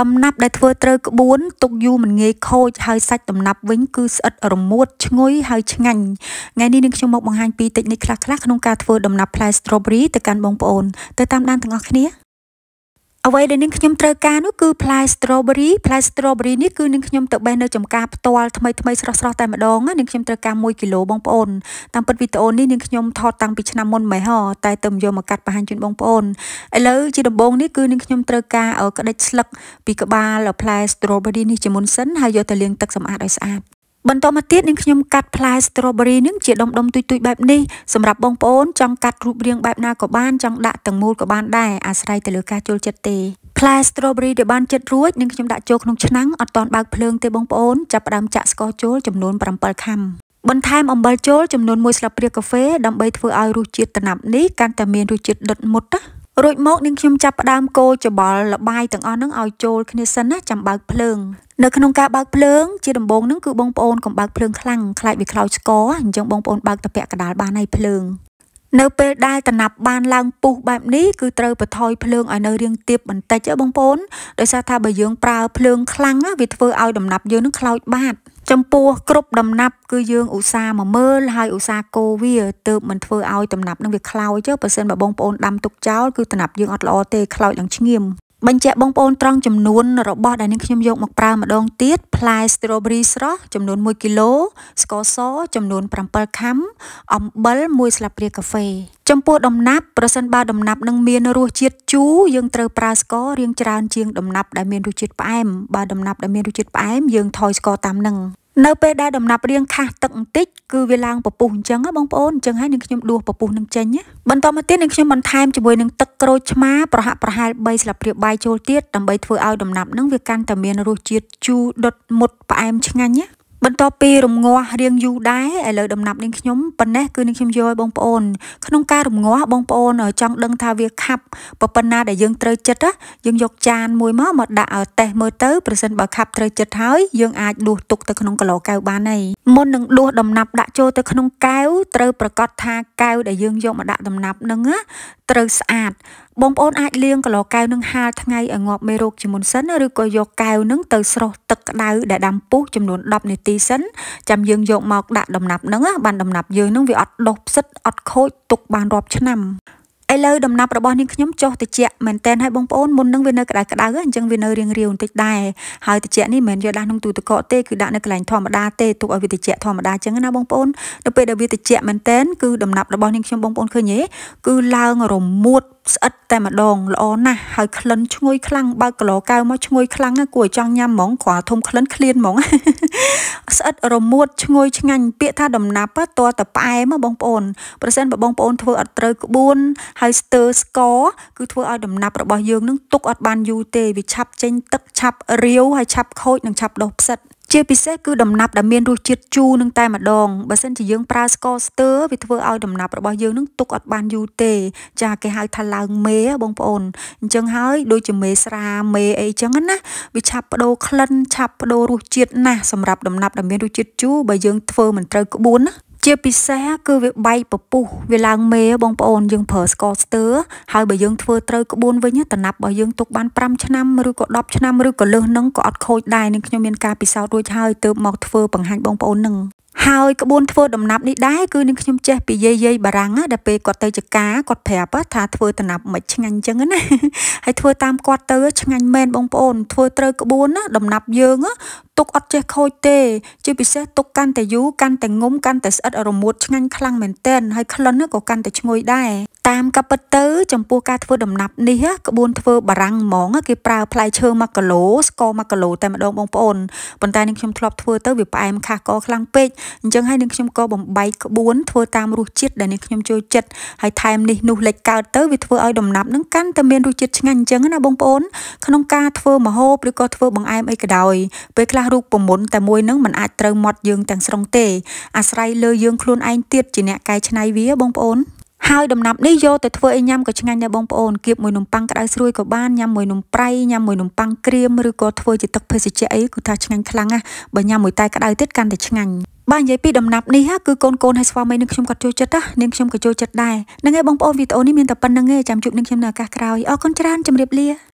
ដំណាប់ដែលធ្វើត្រូវក្បួនទុកយូរមិនងាយខូចហើយសាច់ដំណាប់វិញគឺស្អិតរមួតឈ្ងុយហើយឆ្ងាញ់ថ្ងៃនេះនឹងខ្ញុំមកបង្ហាញពីតិចនិកខ្លះៗក្នុងការធ្វើដំណាប់ផ្លែ strawberry ទៅកាន់បងប្អូនទៅតាមដានទាំងអស់គ្នាអ្វីដែលនាងខ្ញុំត្រូវការនោះគឺផ្លែ strawberry ផ្លែ strawberry នេះគឺនាងខ្ញុំទៅបេះនៅចំការផ្ទាល់ថ្មីថ្មីស្រស់ស្រស់តែម្ដងនាងខ្ញុំត្រូវការ1គីឡូបងប្អូនតាមពិតវីដេអូនេះនាងខ្ញុំថតតាំងពីឆ្នាំមុនមិនហ៎តែទៅយកមកកាត់បង្ហាញជូនបងប្អូនឥឡូវជាដំបូងនេះគឺនាងខ្ញុំត្រូវការ ក្តិចស្លឹកពីក្បាលផ្លែ strawberry នេះជាមុនសិនហើយយកទៅលាងទឹកសម្អាតឲ្យស្អាតបន្តមកទៀតនាងខ្ញុំកាត់ផ្លែស្ទ្រូប៊េរីនឹងជាដុំដុំទុយទុយបែបនេះសម្រាប់បងប្អូនចង់កាត់រូបរាងបែបណាក៏បានចង់ដាក់ទាំងមូលក៏បានដែរអាស្រ័យទៅលើការចូលចិត្តទេផ្លែស្ទ្រូប៊េរីដែលបានចិតរួចនាងខ្ញុំដាក់ចូលក្នុងឆ្នាំងអត់តន់បើកភ្លើងទេបងប្អូនចាប់ផ្ដើមចាក់ស្ករចូលចំនួន7ខាំបន្ថែមអំបិលចូលចំនួន1ស្លាបព្រាកាហ្វេដើម្បីធ្វើឲ្យរសជាតិតំណប់នេះកាន់តែមានរសជាតិដិតមុតណារួចមកនាងខ្ញុំចាប់ផ្ដើមកូរច្បល់លបាយទាំងអស់ហ្នឹងឲ្យចូលគ្នាសិនណាចាំបើកភ្លើងនៅក្នុងការបើកភ្លើងជាដំបូងហ្នឹងគឺបងប្អូនកុំបើកភ្លើងខ្លាំងខ្លាចវាខ្លោចស្ករអញ្ចឹងបងប្អូនបើកតាពាក់កដាលបានហើយភ្លើង នៅពេលដែលតំណាប់បានឡើងពុះបែបនេះគឺត្រូវបន្ថយភ្លើងឲ្យនៅរាងទាបបន្តិចបងប្អូនដោយសារថាបើយើងប្រើភ្លើងខ្លាំងវាធ្វើឲ្យតំណាប់យើងនឹងខ្លោចបាត់ចំពោះគ្រប់ដំណាប់គឺយើងឧស្សាហ៍មកមើលហើយឧស្សាហ៍កូវាទើបមិនធ្វើឲ្យដំណាប់នឹងវាខ្លោចទេបើសិនបើបងប្អូនដាំទុកចោលគឺដំណាប់យើងអត់ល្អទេខ្លោចឡើងឈ្ងៀមបញ្ជាក់បងប្អូនត្រង់ចំនួនរបស់ដែលនាងខ្ញុំយកមកប្រើម្ដងទៀតផ្លែ strawberry ស្រស់ចំនួន1គីឡូស្ករសចំនួន7ខាំអំបិល1ស្លាបព្រាកាហ្វេចំពោះដំណាប់ប្រសិនបើដំណាប់នឹងមានរសជាតិជូរយើងត្រូវប្រើស្កររៀងច្រើនជាងដំណាប់ដែលមានរសជាតិផ្អែមបើដំណាប់ដែលមានរសជាតិផ្អែមយើងថយស្ករតាមនឹងនៅពេលដែលដំណាប់រៀងខាស់ទឹកបន្តិចគឺវាឡើងពពុះអញ្ចឹងណាបងប្អូនអញ្ចឹងហើយនឹងខ្ញុំដួសពពុះនឹងចេញណាបន្តមកទៀតនឹងខ្ញុំបន្ថែមជាមួយនឹងទឹកក្រូចឆ្មាប្រហាក់ប្រហែល3ស្លាបព្រាបាយចូលទៀតដើម្បីធ្វើឲ្យដំណាប់នឹងវាកាន់តែមានរសជាតិជូរដុតមុតផ្អែមឆ្ងាញ់ណាបន្ទាប់ពីរងាស់រៀងយូរដែរឥឡូវដំណាប់នាងខ្ញុំប៉ុណ្ណេះគឺនាងខ្ញុំយល់បងប្អូនក្នុងការរងាស់បងប្អូន ចង់ដឹងថាវា ខាប់ប៉ុណ្ណាដែលយើងត្រូវចិត្តយើងយកចានមួយមកមកដាក់ឲ្យតេះមើលទៅប្រសិនបើខាប់ត្រូវចិត្តហើយយើងអាចដួសទុកទៅក្នុងកឡោកែវបានហើយមុននឹងដួសដំណាប់ដាក់ចូលទៅក្នុងកែវត្រូវប្រកាសថាកែវដែលយើងយកមកដាក់ដំណាប់នឹងត្រូវស្អាតបងប្អូនអាចលាងកន្លកែវនឹងហាលថ្ងៃឲ្យងាប់មេរោគជាមុនសិនឬក៏យកកែវនឹងទៅស្រុះទឹកក្តៅដែលដាំពុះចំនួន10នាទីសិនចាំយើងយកមកដាក់ដំណាប់នឹងបានដំណាប់យើងនឹងវាអត់ដុះផ្សិតអត់ខូចទុកបានរាប់ឆ្នាំឥឡូវដំណាប់របស់នាងខ្ញុំចុះតិចមែនតែនឲ្យបងប្អូនមុននឹងវានៅក្តៅក្តៅអញ្ចឹងវានៅរៀងរាវបន្តិចដែរហើយតិចនេះមិនមែនយកដាក់ក្នុងទូទឹកកកទេគឺដាក់នៅកន្លែងធម្មតាទេទុកឲ្យវាតិចធម្មតាអញ្ចឹងណាបងប្អូននៅពេលដែលវាតិចមែនតែនគឺដំណាប់របស់នាងខ្ញុំបងប្អូនឃើញទេគឺឡើងរមួតស្អិតតែម្ដងល្អណាស់ហើយក្លិនឈ្ងុយខ្លាំងបើកឡោកៅមកឈ្ងុយខ្លាំងគួរចង់ញ៉ាំហ្មងគ្រាធំក្លិនឃ្លានហ្មងស្អិតរមួតឈ្ងុយឆ្ងាញ់ពាក្យថាដំណាប់តើតើផ្អែមបងប្អូន ប្រសិនបើបងប្អូនធ្វើអត់ត្រូវក្បួនហើយស្ទើស្កគឺធ្វើឲ្យដំណាប់របស់យើងនឹងទុកអត់បានយូរទេវាឆាប់ចេញទឹកឆាប់រាវហើយឆាប់ខូចនិងឆាប់ដុះផ្សិតជាពិសេសគឺដំណាប់ដែលមានរសជាតិជូរនឹងតែម្ដងបើសិនជាយើងប្រើស្ករស្ទើរវាធ្វើឲ្យដំណាប់របស់យើងនឹងទុកអត់បានយូរទេចាគេហៅថាឡើងមេបងប្អូនអញ្ចឹងហើយដូចជាមេស្រាមេអីចឹងណាវាឆាប់បដូរក្លិនឆាប់បដូររសជាតិណាស់សម្រាប់ដំណាប់ដែលមានរសជាតិជូរបើយើងធ្វើមិនត្រូវក្បួនណាជាពិសេសគឺវាបែកពពុះវាឡើងមេបងប្អូនយើងប្រើស្ករស្ទើហើយបើយើងធ្វើត្រូវក្បួនវិញតំណាប់របស់យើងទុកបាន5ឆ្នាំឬក៏10ឆ្នាំឬក៏លើសនឹងក៏អត់ខូចដែរនឹងខ្ញុំមានការពិសោធន៍រួចហើយទើបមកធ្វើបង្ហាញបងប្អូននឹងហើយក្បួនធ្វើដំណាប់នេះដែរគឺនឹងខ្ញុំចេះពីយាយយាយបារាំងដែលពេលគាត់ទៅចកាគាត់ប្រាប់ថាធ្វើដំណាប់មិនឆ្ងាញ់ចឹងណាហើយធ្វើតាមគាត់ទៅ ឆ្ងាញ់មែនបងប្អូនធ្វើត្រូវក្បួនណាដំណាប់យើងទុកអត់ចេះខូចទេជាពិសេសទុកកាន់តែយូរកាន់តែងុំកាន់តែស្អិតរមួតឆ្ងាញ់ខ្លាំងមែនទែនហើយក្លិនក៏កាន់តែឈ្ងុយដែរតាមកពិតទៅចំពោះការធ្វើដំណាប់នេះក្បួនធ្វើបារាំងហ្មងគេប្រើផ្លែឈើ1គីឡូស្ករ1គីឡូតែម្ដងបងប្អូនប៉ុន្តែនឹងខ្ញុំធ្លាប់ធ្វើទៅវាផ្អែមខាសកខ្លាំងពេកអញ្ចឹងហើយនឹងខ្ញុំក៏បំបែកក្បួនធ្វើតាមរសជាតិដែលនឹងខ្ញុំចូលចិត្តហើយថែមនេះនោះលេចកើតទៅវាធ្វើឲ្យដំណាប់នឹងកាន់តែមានរសជាតិឆ្ងាញ់អញ្ចឹងណាបងប្អូនក្នុងការធ្វើម្ហូបឬក៏ធ្វើបង្អែមអីក៏ដោយពេលខ្លះស់រូបមន្តតែមួយនឹងមិនអាចត្រូវម៉ត់យើងទាំងស្រុងទេ អាស្រ័យលើយើងខ្លួនឯងទៀតជាអ្នកកែច្នៃវាបងប្អូនហើយដំណាប់នេះយកទៅធ្វើអីញ៉ាំក៏ឆ្ងាញ់ដែរបងប្អូនគៀបមួយនំប៉័ងក្តៅស្រួយក៏បានញ៉ាំមួយនំប្រៃញ៉ាំមួយនំប៉័ងក្រៀមឬក៏ធ្វើជាទឹកភេសជ្ជៈអីគឺថាឆ្ងាញ់ខ្លាំងណាស់បើញ៉ាំមួយតែក្តៅទៀតកាន់តែឆ្ងាញ់បាទនិយាយពីដំណាប់នេះគឺកូនកូនហើយស្វាមីនឹងខ្ញុំក៏ចូលចិត្តណានាងខ្ញុំក៏ចូលចិត្តដែរហ្នឹងហើយបងប្អូនវីដេអូនេះមានតែប៉ុណ្្នឹងឯងចាំជួបនឹងខ្ញុំនៅឱកាសក្រោយអរគុណច្រើនជម្រាបលា